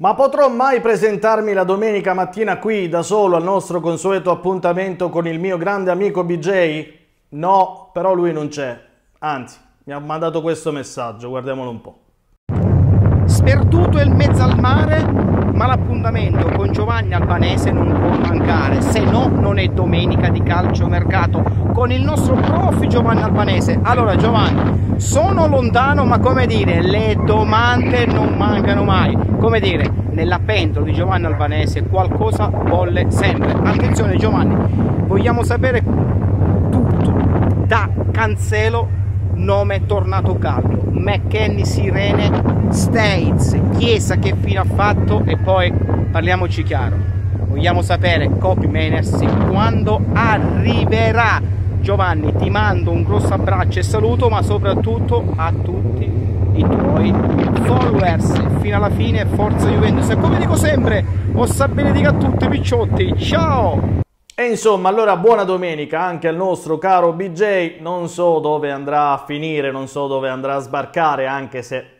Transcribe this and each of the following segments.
Ma potrò mai presentarmi la domenica mattina qui da solo al nostro consueto appuntamento con il mio grande amico BJ? No, però lui non c'è. Anzi, mi ha mandato questo messaggio, guardiamolo un po'. Sperduto in mezzo al mare, ma l'appuntamento con Giovanni Albanese non può mancare, se no non è domenica di calcio mercato con il nostro prof Giovanni Albanese. Allora Giovanni, sono lontano ma come dire, le domande non mancano mai, come dire, nella pentola di Giovanni Albanese qualcosa bolle sempre. Attenzione Giovanni, vogliamo sapere tutto da Cancelo, nome tornato caldo, McKenny Sirene States, Chiesa che fino ha fatto e poi parliamoci chiaro, vogliamo sapere Copy Menersi quando arriverà. Giovanni ti mando un grosso abbraccio e saluto ma soprattutto a tutti i tuoi followers fino alla fine forza Juventus e come dico sempre ossa benedica a tutti picciotti ciao e insomma, allora buona domenica anche al nostro caro BJ, non so dove andrà a finire, non so dove andrà a sbarcare, anche se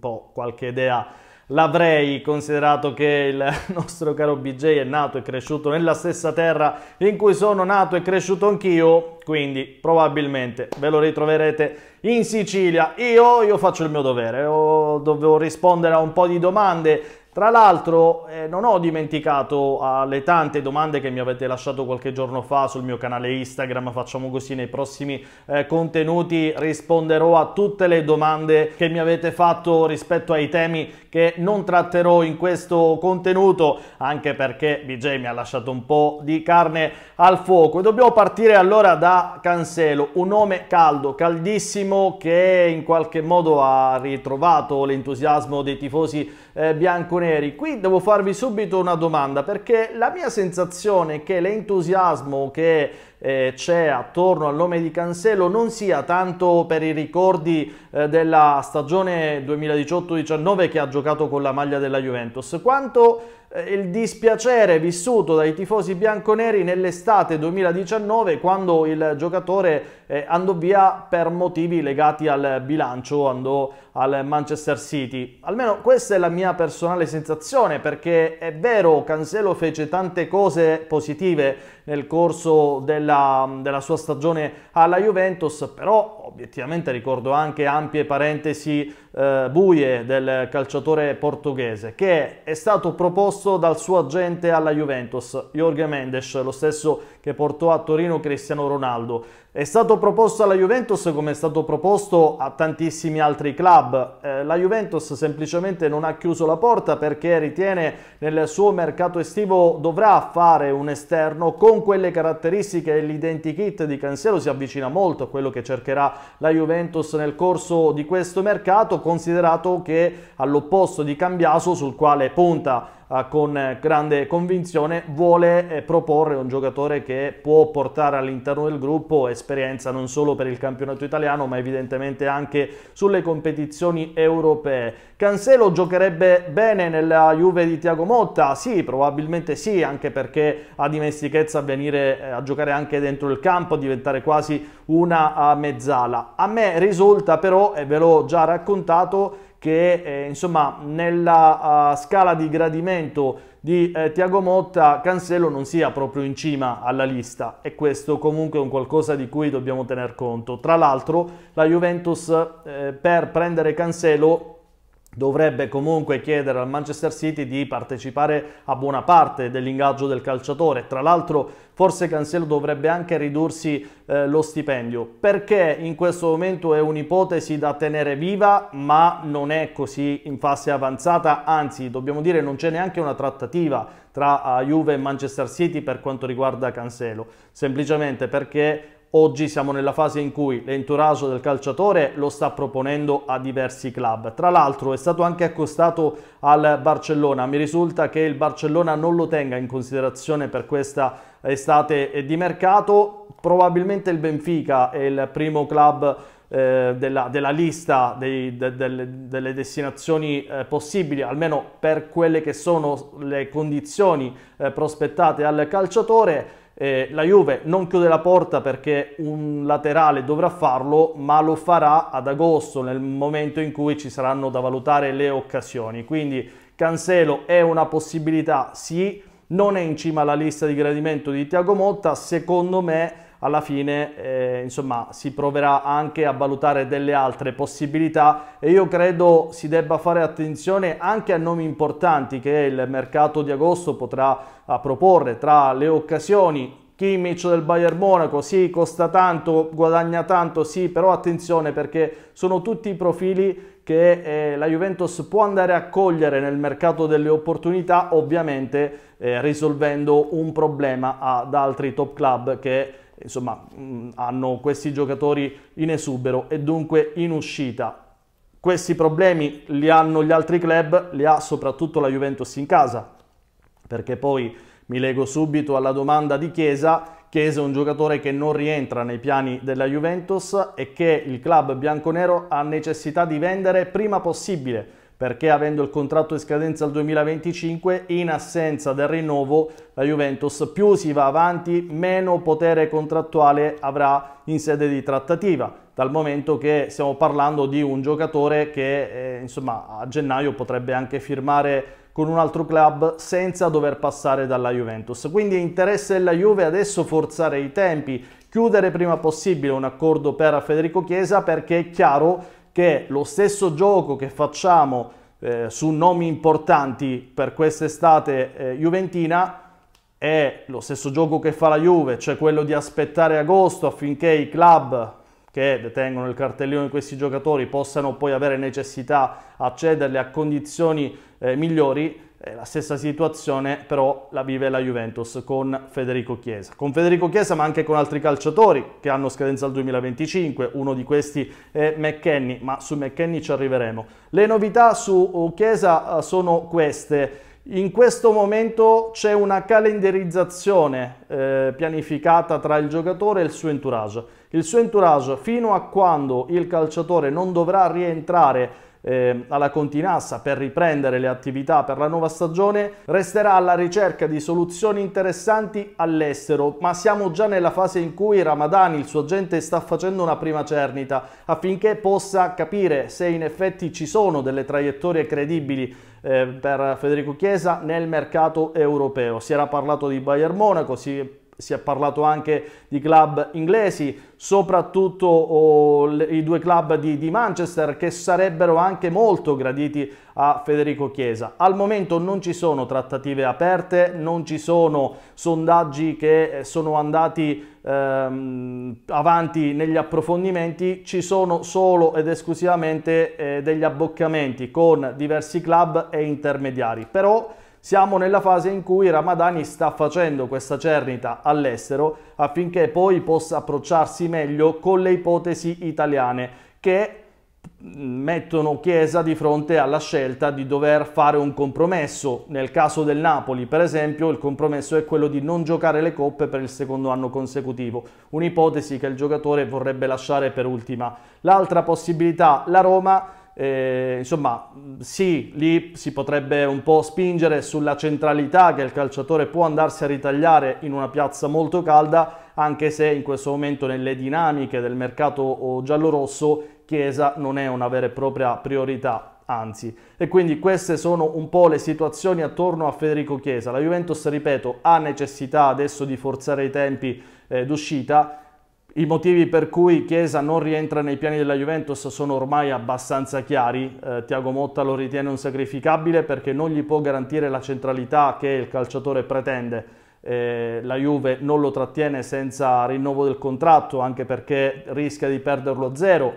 po' qualche idea l'avrei considerato che il nostro caro BJ è nato e cresciuto nella stessa terra in cui sono nato e cresciuto anch'io, quindi probabilmente ve lo ritroverete in Sicilia. Io, io faccio il mio dovere, io dovevo rispondere a un po' di domande tra l'altro eh, non ho dimenticato alle tante domande che mi avete lasciato qualche giorno fa sul mio canale Instagram, facciamo così nei prossimi eh, contenuti risponderò a tutte le domande che mi avete fatto rispetto ai temi che non tratterò in questo contenuto, anche perché BJ mi ha lasciato un po' di carne al fuoco. E dobbiamo partire allora da Cancelo, un nome caldo, caldissimo che in qualche modo ha ritrovato l'entusiasmo dei tifosi eh, bianconeri. Qui devo farvi subito una domanda perché la mia sensazione è che l'entusiasmo che eh, c'è attorno al nome di Cancelo non sia tanto per i ricordi eh, della stagione 2018-19 che ha giocato con la maglia della Juventus, quanto eh, il dispiacere vissuto dai tifosi bianconeri nell'estate 2019 quando il giocatore eh, andò via per motivi legati al bilancio, andò al Manchester City. Almeno questa è la mia personale sensazione perché è vero, Cancelo fece tante cose positive nel corso della, della sua stagione alla Juventus, però obiettivamente ricordo anche ampie parentesi eh, buie del calciatore portoghese che è stato proposto dal suo agente alla Juventus, Jorge Mendes, lo stesso che portò a Torino Cristiano Ronaldo. È stato proposto alla Juventus come è stato proposto a tantissimi altri club. Eh, la Juventus semplicemente non ha chiuso la porta perché ritiene nel suo mercato estivo dovrà fare un esterno con quelle caratteristiche e l'identikit di Cancelo si avvicina molto a quello che cercherà la Juventus nel corso di questo mercato, considerato che all'opposto di Cambiaso sul quale punta eh, con grande convinzione, vuole eh, proporre un giocatore che può portare all'interno del gruppo esperienza non solo per il campionato italiano ma evidentemente anche sulle competizioni europee. Cancelo giocherebbe bene nella Juve di Tiago Motta? Sì, probabilmente sì, anche perché ha dimestichezza a venire eh, a giocare anche dentro il campo, a diventare quasi una mezzala. A me risulta però, e ve l'ho già raccontato, che eh, insomma nella uh, scala di gradimento di eh, Tiago Motta Cancelo non sia proprio in cima alla lista e questo comunque è un qualcosa di cui dobbiamo tener conto. Tra l'altro la Juventus eh, per prendere Cancelo dovrebbe comunque chiedere al Manchester City di partecipare a buona parte dell'ingaggio del calciatore. Tra l'altro forse Cancelo dovrebbe anche ridursi eh, lo stipendio, perché in questo momento è un'ipotesi da tenere viva, ma non è così in fase avanzata, anzi dobbiamo dire non c'è neanche una trattativa tra eh, Juve e Manchester City per quanto riguarda Cancelo, semplicemente perché Oggi siamo nella fase in cui l'entourage del calciatore lo sta proponendo a diversi club. Tra l'altro è stato anche accostato al Barcellona. Mi risulta che il Barcellona non lo tenga in considerazione per questa estate di mercato. Probabilmente il Benfica è il primo club eh, della, della, lista dei, de, de, delle destinazioni eh, possibili, almeno per quelle che sono le condizioni eh, prospettate al calciatore. Eh, la Juve non chiude la porta perché un laterale dovrà farlo, ma lo farà ad agosto, nel momento in cui ci saranno da valutare le occasioni. Quindi Cancelo è una possibilità, sì, non è in cima alla lista di gradimento di Tiago Motta, secondo me alla fine eh, insomma si proverà anche a valutare delle altre possibilità e io credo si debba fare attenzione anche a nomi importanti che il mercato di agosto potrà proporre tra le occasioni Kimmich del Bayern Monaco, sì, costa tanto, guadagna tanto, sì, però attenzione perché sono tutti i profili che eh, la Juventus può andare a cogliere nel mercato delle opportunità, ovviamente eh, risolvendo un problema ad altri top club che insomma, mm, hanno questi giocatori in esubero e dunque in uscita. Questi problemi li hanno gli altri club, li ha soprattutto la Juventus in casa, perché poi mi leggo subito alla domanda di Chiesa. Chiesa è un giocatore che non rientra nei piani della Juventus e che il club bianconero ha necessità di vendere prima possibile perché avendo il contratto di scadenza al 2025, in assenza del rinnovo, la Juventus più si va avanti, meno potere contrattuale avrà in sede di trattativa, dal momento che stiamo parlando di un giocatore che eh, insomma, a gennaio potrebbe anche firmare con un altro club senza dover passare dalla Juventus. Quindi interessa interesse della Juve adesso forzare i tempi, chiudere prima possibile un accordo per Federico Chiesa perché è chiaro che lo stesso gioco che facciamo eh, su nomi importanti per quest'estate eh, juventina è lo stesso gioco che fa la Juve, cioè quello di aspettare agosto affinché i club che detengono il cartellino di questi giocatori possano poi avere necessità a cederli a condizioni eh, migliori eh, la stessa situazione però la vive la Juventus con Federico Chiesa. Con Federico Chiesa ma anche con altri calciatori che hanno scadenza al 2025, uno di questi è McKenny, ma su McKenny ci arriveremo. Le novità su uh, Chiesa uh, sono queste. In questo momento c'è una calendarizzazione eh, pianificata tra il giocatore e il suo entourage. Il suo entourage, fino a quando il calciatore non dovrà rientrare eh, alla Continassa per riprendere le attività per la nuova stagione, resterà alla ricerca di soluzioni interessanti all'estero, ma siamo già nella fase in cui Ramadani, il suo agente, sta facendo una prima cernita affinché possa capire se in effetti ci sono delle traiettorie credibili eh, per Federico Chiesa nel mercato europeo. Si era parlato di Bayern Monaco, si si è parlato anche di club inglesi, soprattutto oh, i due club di, di, Manchester che sarebbero anche molto graditi a Federico Chiesa. Al momento non ci sono trattative aperte, non ci sono sondaggi che eh, sono andati ehm, avanti negli approfondimenti, ci sono solo ed esclusivamente eh, degli abboccamenti con diversi club e intermediari. Però siamo nella fase in cui Ramadani sta facendo questa cernita all'estero affinché poi possa approcciarsi meglio con le ipotesi italiane che mm, mettono Chiesa di fronte alla scelta di dover fare un compromesso. Nel caso del Napoli, per esempio, il compromesso è quello di non giocare le coppe per il secondo anno consecutivo, un'ipotesi che il giocatore vorrebbe lasciare per ultima. L'altra possibilità, la Roma eh, insomma sì, lì si potrebbe un po' spingere sulla centralità che il calciatore può andarsi a ritagliare in una piazza molto calda, anche se in questo momento nelle dinamiche del mercato giallorosso Chiesa non è una vera e propria priorità. Anzi, e quindi queste sono un po' le situazioni attorno a Federico Chiesa. La Juventus, ripeto, ha necessità adesso di forzare i tempi eh, d'uscita, i motivi per cui Chiesa non rientra nei piani della Juventus sono ormai abbastanza chiari. Eh, Tiago Motta lo ritiene un sacrificabile perché non gli può garantire la centralità che il calciatore pretende. Eh, la Juve non lo trattiene senza rinnovo del contratto, anche perché rischia di perderlo a zero.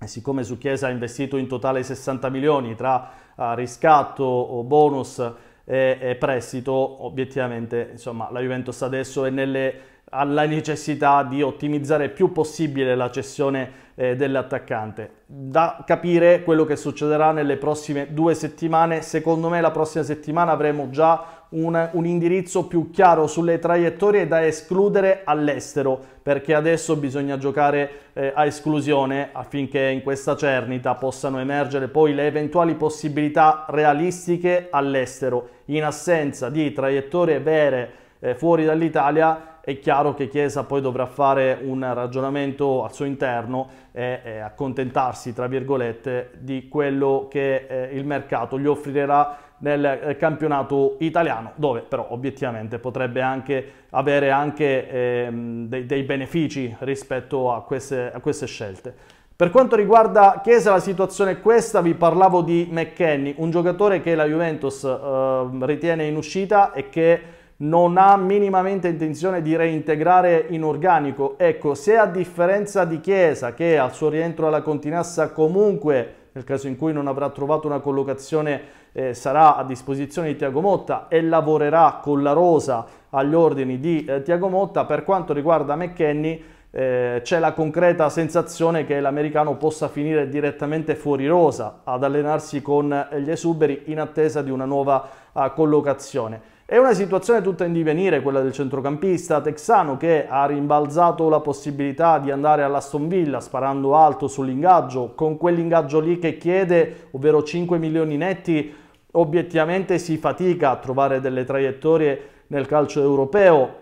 E siccome su Chiesa ha investito in totale 60 milioni tra eh, riscatto, bonus e, e prestito, obiettivamente insomma, la Juventus adesso è nelle alla necessità di ottimizzare il più possibile la cessione eh, dell'attaccante. Da capire quello che succederà nelle prossime due settimane, secondo me la prossima settimana avremo già un, un indirizzo più chiaro sulle traiettorie da escludere all'estero, perché adesso bisogna giocare eh, a esclusione affinché in questa cernita possano emergere poi le eventuali possibilità realistiche all'estero. In assenza di traiettorie vere eh, fuori dall'Italia, è chiaro che Chiesa poi dovrà fare un ragionamento al suo interno e, e accontentarsi, tra virgolette, di quello che eh, il mercato gli offrirà nel eh, campionato italiano, dove però obiettivamente potrebbe anche avere anche, ehm, dei, dei, benefici rispetto a queste, a queste scelte. Per quanto riguarda Chiesa la situazione è questa, vi parlavo di McKenny, un giocatore che la Juventus eh, ritiene in uscita e che non ha minimamente intenzione di reintegrare in organico. Ecco, se a differenza di Chiesa, che al suo rientro alla Continassa comunque, nel caso in cui non avrà trovato una collocazione, eh, sarà a disposizione di Tiago Motta e lavorerà con la rosa agli ordini di eh, Tiago Motta, per quanto riguarda McKenny, eh, c'è la concreta sensazione che l'americano possa finire direttamente fuori rosa ad allenarsi con eh, gli esuberi in attesa di una nuova uh, collocazione. È una situazione tutta in divenire quella del centrocampista texano che ha rimbalzato la possibilità di andare all'Aston Villa sparando alto sull'ingaggio, con quell'ingaggio lì che chiede, ovvero 5 milioni netti, obiettivamente si fatica a trovare delle traiettorie nel calcio europeo,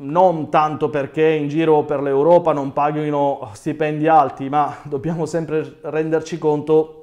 non tanto perché in giro per l'Europa non paghino stipendi alti, ma dobbiamo sempre renderci conto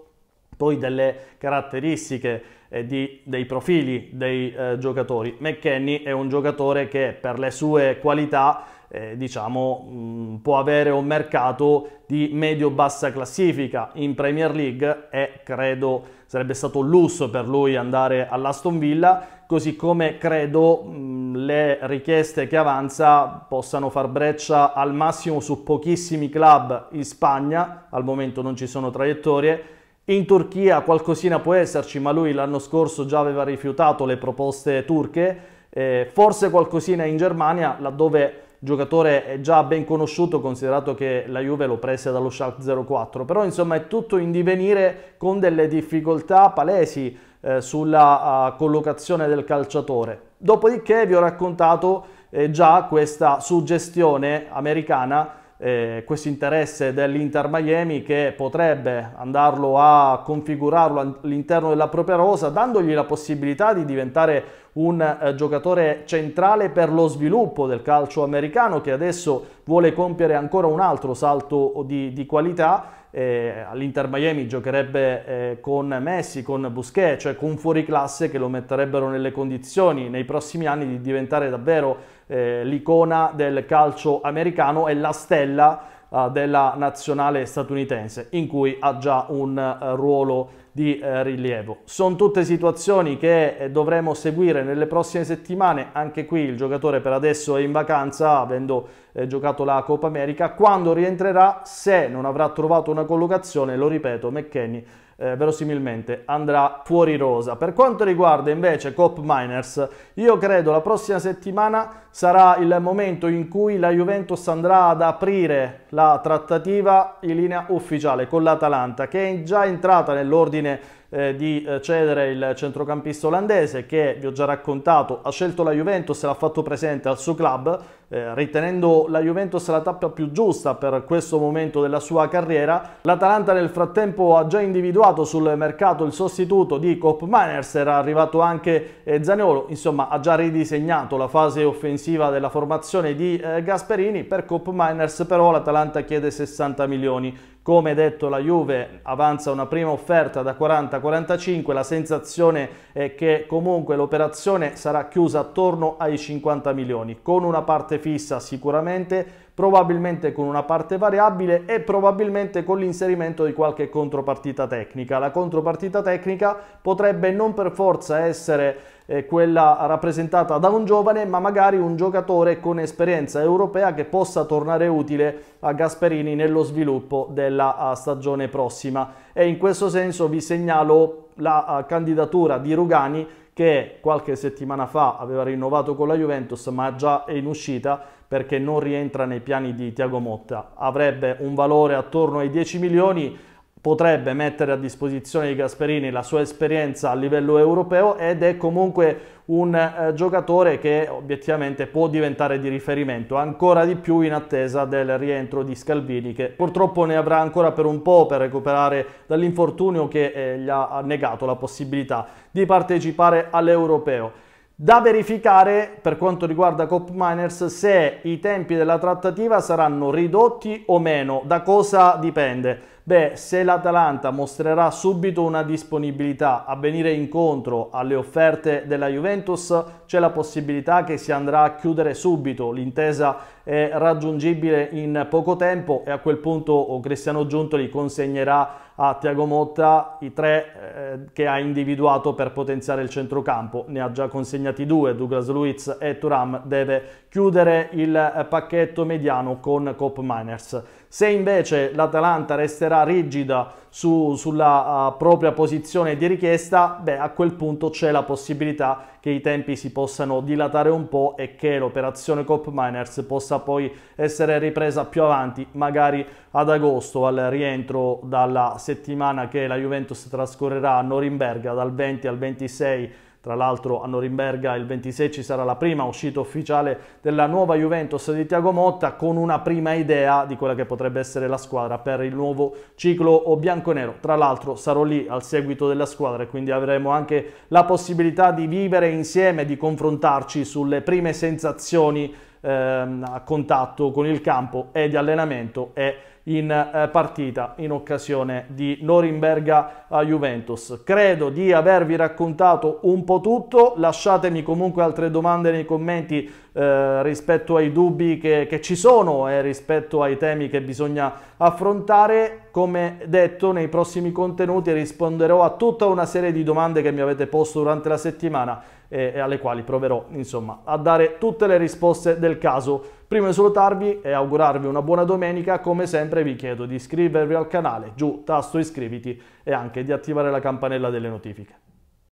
poi delle caratteristiche eh, di, dei profili dei eh, giocatori. McKenny è un giocatore che per le sue qualità eh, diciamo, mh, mm, può avere un mercato di medio-bassa classifica in Premier League e credo sarebbe stato un lusso per lui andare all'Aston Villa, così come credo mh, mm, le richieste che avanza possano far breccia al massimo su pochissimi club in Spagna, al momento non ci sono traiettorie, in Turchia qualcosina può esserci, ma lui l'anno scorso già aveva rifiutato le proposte turche, eh, forse qualcosina in Germania, laddove il giocatore è già ben conosciuto, considerato che la Juve lo prese dallo Schalke 04. Però insomma è tutto in divenire con delle difficoltà palesi eh, sulla uh, collocazione del calciatore. Dopodiché vi ho raccontato eh, già questa suggestione americana eh, questo interesse dell'Inter Miami che potrebbe andarlo a configurarlo all'interno della propria rosa, dandogli la possibilità di diventare un eh, giocatore centrale per lo sviluppo del calcio americano che adesso vuole compiere ancora un altro salto di, di qualità. Eh, All'Inter Miami giocherebbe eh, con Messi, con Busquet, cioè con fuoriclasse che lo metterebbero nelle condizioni nei prossimi anni di diventare davvero eh, l'icona del calcio americano e la stella eh, della nazionale statunitense, in cui ha già un eh, ruolo di eh, rilievo. Sono tutte situazioni che eh, dovremo seguire nelle prossime settimane, anche qui il giocatore per adesso è in vacanza, avendo eh, giocato la Coppa America, quando rientrerà, se non avrà trovato una collocazione, lo ripeto, McKenny eh, verosimilmente andrà fuori rosa. Per quanto riguarda invece Cop Miners, io credo la prossima settimana sarà il momento in cui la Juventus andrà ad aprire la trattativa in linea ufficiale con l'Atalanta, che è già entrata nell'ordine eh, di eh, cedere il centrocampista olandese che vi ho già raccontato ha scelto la Juventus e l'ha fatto presente al suo club eh, ritenendo la Juventus la tappa più giusta per questo momento della sua carriera. L'Atalanta nel frattempo ha già individuato sul mercato il sostituto di Cop Miners, era arrivato anche eh, Zaniolo, insomma ha già ridisegnato la fase offensiva della formazione di eh, Gasperini, per Cop Miners però l'Atalanta chiede 60 milioni. Come detto la Juve avanza una prima offerta da 40-45, la sensazione è che comunque l'operazione sarà chiusa attorno ai 50 milioni, con una parte fissa sicuramente, probabilmente con una parte variabile e probabilmente con l'inserimento di qualche contropartita tecnica. La contropartita tecnica potrebbe non per forza essere eh, quella rappresentata da un giovane, ma magari un giocatore con esperienza europea che possa tornare utile a Gasperini nello sviluppo della eh, stagione prossima. E in questo senso vi segnalo la eh, candidatura di Rugani che qualche settimana fa aveva rinnovato con la Juventus ma già è in uscita perché non rientra nei piani di Tiago Motta. Avrebbe un valore attorno ai 10 milioni, potrebbe mettere a disposizione di Gasperini la sua esperienza a livello europeo ed è comunque un eh, giocatore che obiettivamente può diventare di riferimento, ancora di più in attesa del rientro di Scalvini che purtroppo ne avrà ancora per un po' per recuperare dall'infortunio che eh, gli ha negato la possibilità di partecipare all'europeo. Da verificare per quanto riguarda Cop Miners se i tempi della trattativa saranno ridotti o meno, da cosa dipende? Beh, se l'Atalanta mostrerà subito una disponibilità a venire incontro alle offerte della Juventus, c'è la possibilità che si andrà a chiudere subito, l'intesa è raggiungibile in poco tempo e a quel punto Cristiano Giuntoli consegnerà a Tiago Motta i tre eh, che ha individuato per potenziare il centrocampo. Ne ha già consegnati due, Douglas Luiz e Turam deve chiudere il eh, pacchetto mediano con Cop Miners. Se invece l'Atalanta resterà rigida su, sulla uh, propria posizione di richiesta, beh, a quel punto c'è la possibilità che i tempi si possano dilatare un po' e che l'operazione Cop Miners possa poi essere ripresa più avanti, magari ad agosto, al rientro dalla settimana che la Juventus trascorrerà a Norimberga dal 20 al 26 tra l'altro a Norimberga il 26 ci sarà la prima uscita ufficiale della nuova Juventus di Tiago Motta con una prima idea di quella che potrebbe essere la squadra per il nuovo ciclo bianconero. Tra l'altro sarò lì al seguito della squadra e quindi avremo anche la possibilità di vivere insieme, di confrontarci sulle prime sensazioni ehm, a contatto con il campo e di allenamento e in eh, partita in occasione di Norimberga Juventus. Credo di avervi raccontato un po' tutto, lasciatemi comunque altre domande nei commenti eh, rispetto ai dubbi che, che ci sono e eh, rispetto ai temi che bisogna affrontare. Come detto, nei prossimi contenuti risponderò a tutta una serie di domande che mi avete posto durante la settimana e, e alle quali proverò insomma a dare tutte le risposte del caso. Prima di salutarvi e augurarvi una buona domenica, come sempre vi chiedo di iscrivervi al canale, giù tasto iscriviti e anche di attivare la campanella delle notifiche.